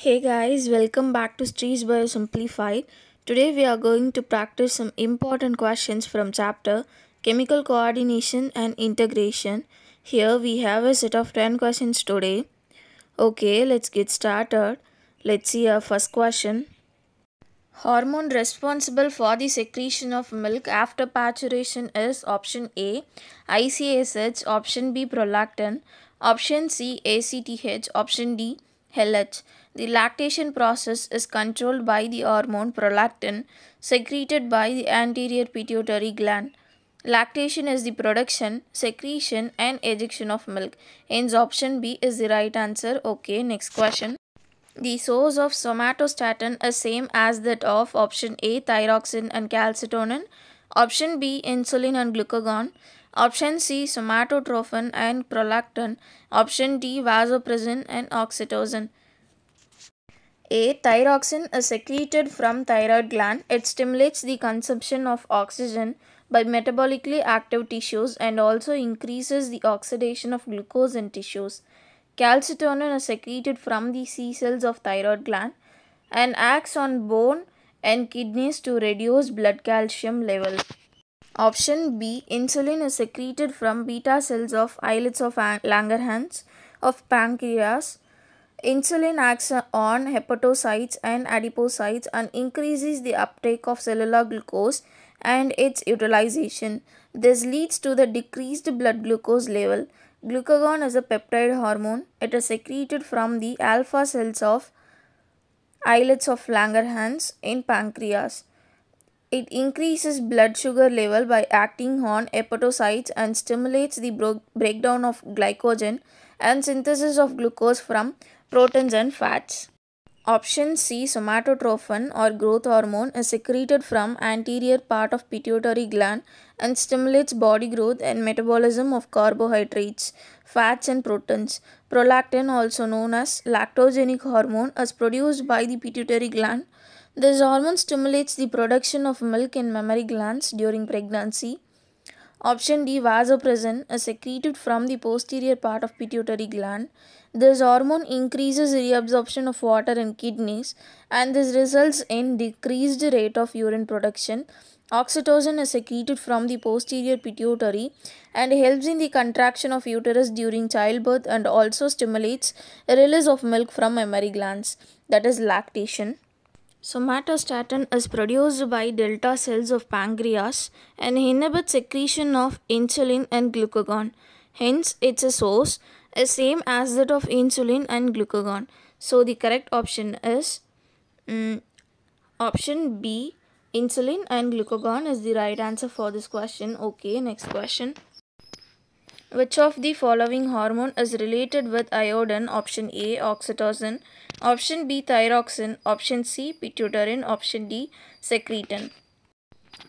Hey guys, welcome back to Streets Simplified. Today we are going to practice some important questions from chapter Chemical Coordination and Integration. Here we have a set of 10 questions today. Okay, let's get started. Let's see our first question. Hormone responsible for the secretion of milk after maturation is option A, ICSH, option B, prolactin, option C, ACTH, option D, HLH. The lactation process is controlled by the hormone prolactin secreted by the anterior pituitary gland. Lactation is the production, secretion and ejection of milk. Hence option B is the right answer. Okay, next question. The source of somatostatin is same as that of option A, thyroxine and calcitonin, option B, insulin and glucagon, Option C somatotrophin and prolactin. Option D vasopressin and oxytocin. A. Thyroxin is secreted from thyroid gland. It stimulates the consumption of oxygen by metabolically active tissues and also increases the oxidation of glucose in tissues. Calcitonin is secreted from the C cells of thyroid gland and acts on bone and kidneys to reduce blood calcium level. Option B Insulin is secreted from beta cells of islets of Langerhans of pancreas. Insulin acts on hepatocytes and adipocytes and increases the uptake of cellular glucose and its utilization. This leads to the decreased blood glucose level. Glucagon is a peptide hormone. It is secreted from the alpha cells of islets of Langerhans in pancreas. It increases blood sugar level by acting on hepatocytes and stimulates the breakdown of glycogen and synthesis of glucose from proteins and fats. Option C somatotrophin or growth hormone is secreted from anterior part of pituitary gland and stimulates body growth and metabolism of carbohydrates, fats and proteins. Prolactin also known as lactogenic hormone is produced by the pituitary gland this hormone stimulates the production of milk in mammary glands during pregnancy. Option D vasopressin is secreted from the posterior part of pituitary gland. This hormone increases reabsorption of water in kidneys and this results in decreased rate of urine production. Oxytocin is secreted from the posterior pituitary and helps in the contraction of uterus during childbirth and also stimulates release of milk from mammary glands that is lactation. Somatostatin is produced by delta cells of pancreas and inhibits secretion of insulin and glucagon. Hence, its a source is same as that of insulin and glucagon. So, the correct option is um, option B. Insulin and glucagon is the right answer for this question. Okay, next question. Which of the following hormone is related with iodine? Option A, oxytocin. Option B, thyroxin. Option C, pituitarin. Option D, secretin.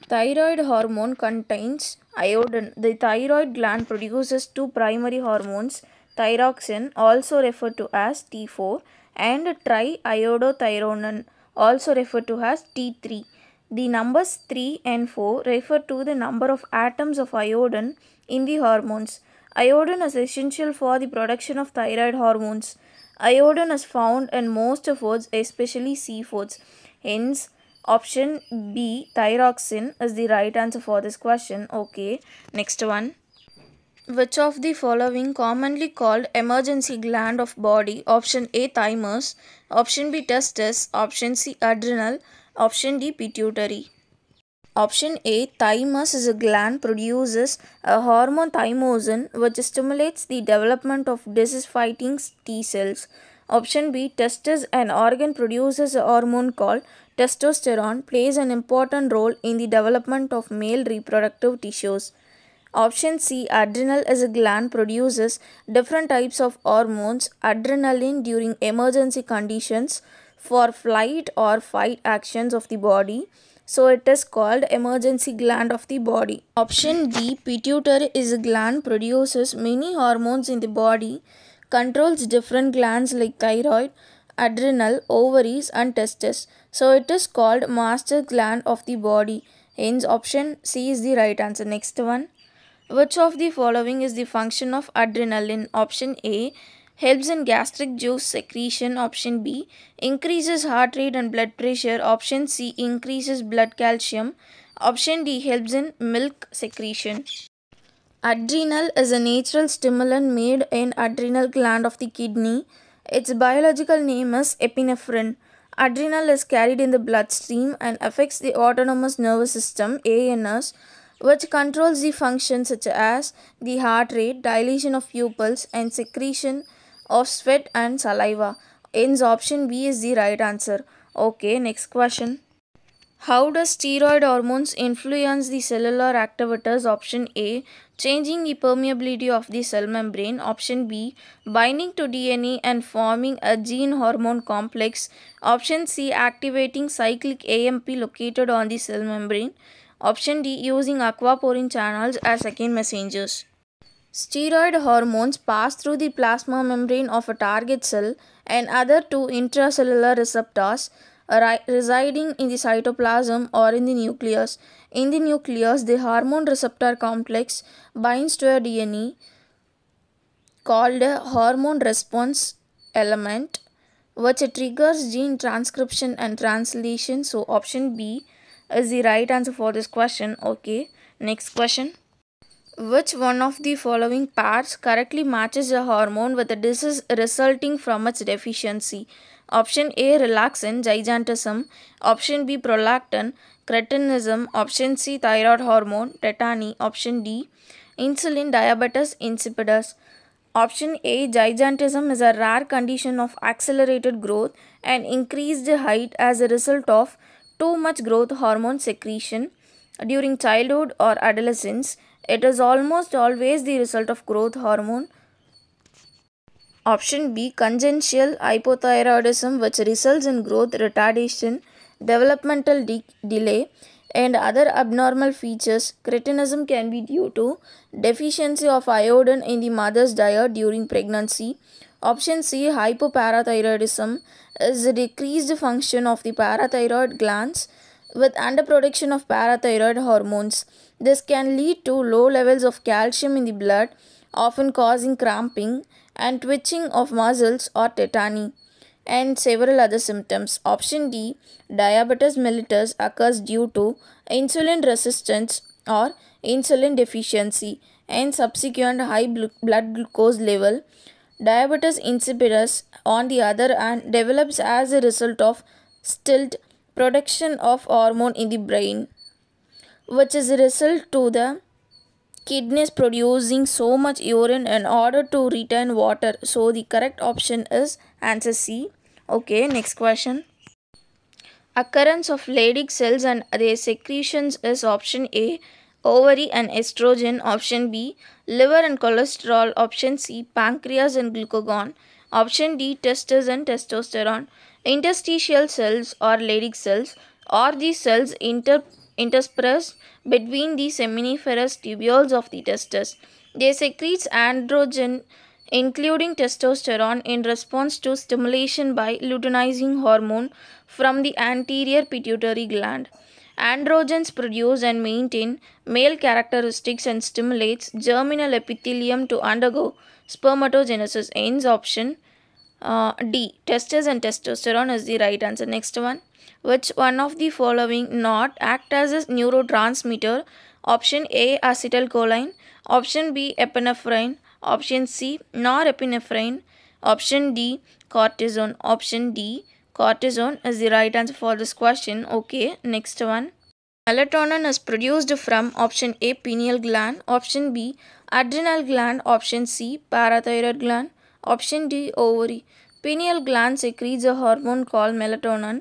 Thyroid hormone contains iodine. The thyroid gland produces two primary hormones, thyroxin, also referred to as T4, and triiodothyronine, also referred to as T3. The numbers 3 and 4 refer to the number of atoms of iodine in the hormones. Iodine is essential for the production of thyroid hormones. Iodine is found in most foods, especially seafoods. Hence, option B, thyroxin, is the right answer for this question. Okay, next one. Which of the following commonly called emergency gland of body? Option A, thymus. Option B, testis. Option C, adrenal. Option D. Pituitary. Option A. Thymus is a gland produces a hormone thymosin which stimulates the development of disease-fighting T cells. Option B. Testes an organ produces a hormone called testosterone plays an important role in the development of male reproductive tissues. Option C. Adrenal is a gland produces different types of hormones, adrenaline during emergency conditions, for flight or fight actions of the body. So it is called emergency gland of the body. Option D pituitary is a gland produces many hormones in the body, controls different glands like thyroid, adrenal, ovaries and testes. So it is called master gland of the body. Hence option C is the right answer. Next one. Which of the following is the function of adrenaline? Option A helps in gastric juice secretion option B, increases heart rate and blood pressure option C, increases blood calcium option D helps in milk secretion. Adrenal is a natural stimulant made in adrenal gland of the kidney. Its biological name is epinephrine. Adrenal is carried in the bloodstream and affects the autonomous nervous system ANS which controls the functions such as the heart rate, dilation of pupils and secretion of sweat and saliva. Hence option B is the right answer. Okay, next question. How does steroid hormones influence the cellular activators? Option A. Changing the permeability of the cell membrane. Option B. Binding to DNA and forming a gene hormone complex. Option C. Activating cyclic AMP located on the cell membrane. Option D. Using aquaporin channels as second messengers. Steroid hormones pass through the plasma membrane of a target cell and other two intracellular receptors residing in the cytoplasm or in the nucleus. In the nucleus, the hormone receptor complex binds to a DNA called a hormone response element which triggers gene transcription and translation. So option B is the right answer for this question. Okay, next question. Which one of the following parts correctly matches a hormone with the disease resulting from its deficiency? Option A relaxin gigantism, option B prolactin, cretinism, option C thyroid hormone, tetany, option D insulin diabetes insipidus. Option A gigantism is a rare condition of accelerated growth and increased height as a result of too much growth hormone secretion during childhood or adolescence it is almost always the result of growth hormone. Option B congenital hypothyroidism which results in growth retardation, developmental de delay and other abnormal features. Cretinism can be due to deficiency of iodine in the mother's diet during pregnancy. Option C hypoparathyroidism is the decreased function of the parathyroid glands with underproduction of parathyroid hormones. This can lead to low levels of calcium in the blood, often causing cramping and twitching of muscles or tetany and several other symptoms. Option D Diabetes mellitus occurs due to insulin resistance or insulin deficiency and subsequent high blood glucose level. Diabetes insipidus, on the other hand, develops as a result of stilt production of hormone in the brain which is a result to the kidneys producing so much urine in order to retain water. So the correct option is answer C. Okay, next question. Occurrence of Leydig cells and their secretions is option A. Ovary and estrogen, option B. Liver and cholesterol, option C. Pancreas and glucagon, option D. Testes and testosterone. Interstitial cells or Leydig cells are the cells inter interspersed between the seminiferous tubules of the testes. They secrete androgen including testosterone in response to stimulation by luteinizing hormone from the anterior pituitary gland. Androgens produce and maintain male characteristics and stimulates germinal epithelium to undergo spermatogenesis. Ends option uh, D. Testes and testosterone is the right answer. Next one. Which one of the following not act as a neurotransmitter? Option A acetylcholine, option B epinephrine, option C norepinephrine, option D cortisone. Option D cortisone is the right answer for this question. Okay, next one. Melatonin is produced from option A pineal gland, option B adrenal gland, option C parathyroid gland, option D ovary pineal gland secretes a hormone called melatonin.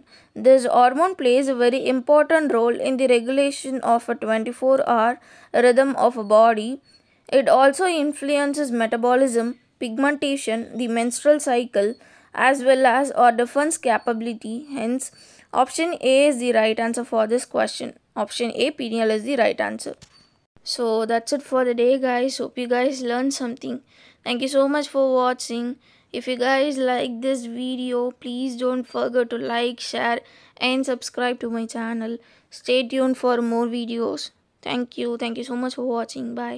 This hormone plays a very important role in the regulation of a 24-hour rhythm of a body. It also influences metabolism, pigmentation, the menstrual cycle, as well as our defense capability. Hence, option A is the right answer for this question. Option A, pineal is the right answer. So that's it for the day guys. Hope you guys learned something. Thank you so much for watching if you guys like this video please don't forget to like share and subscribe to my channel stay tuned for more videos thank you thank you so much for watching bye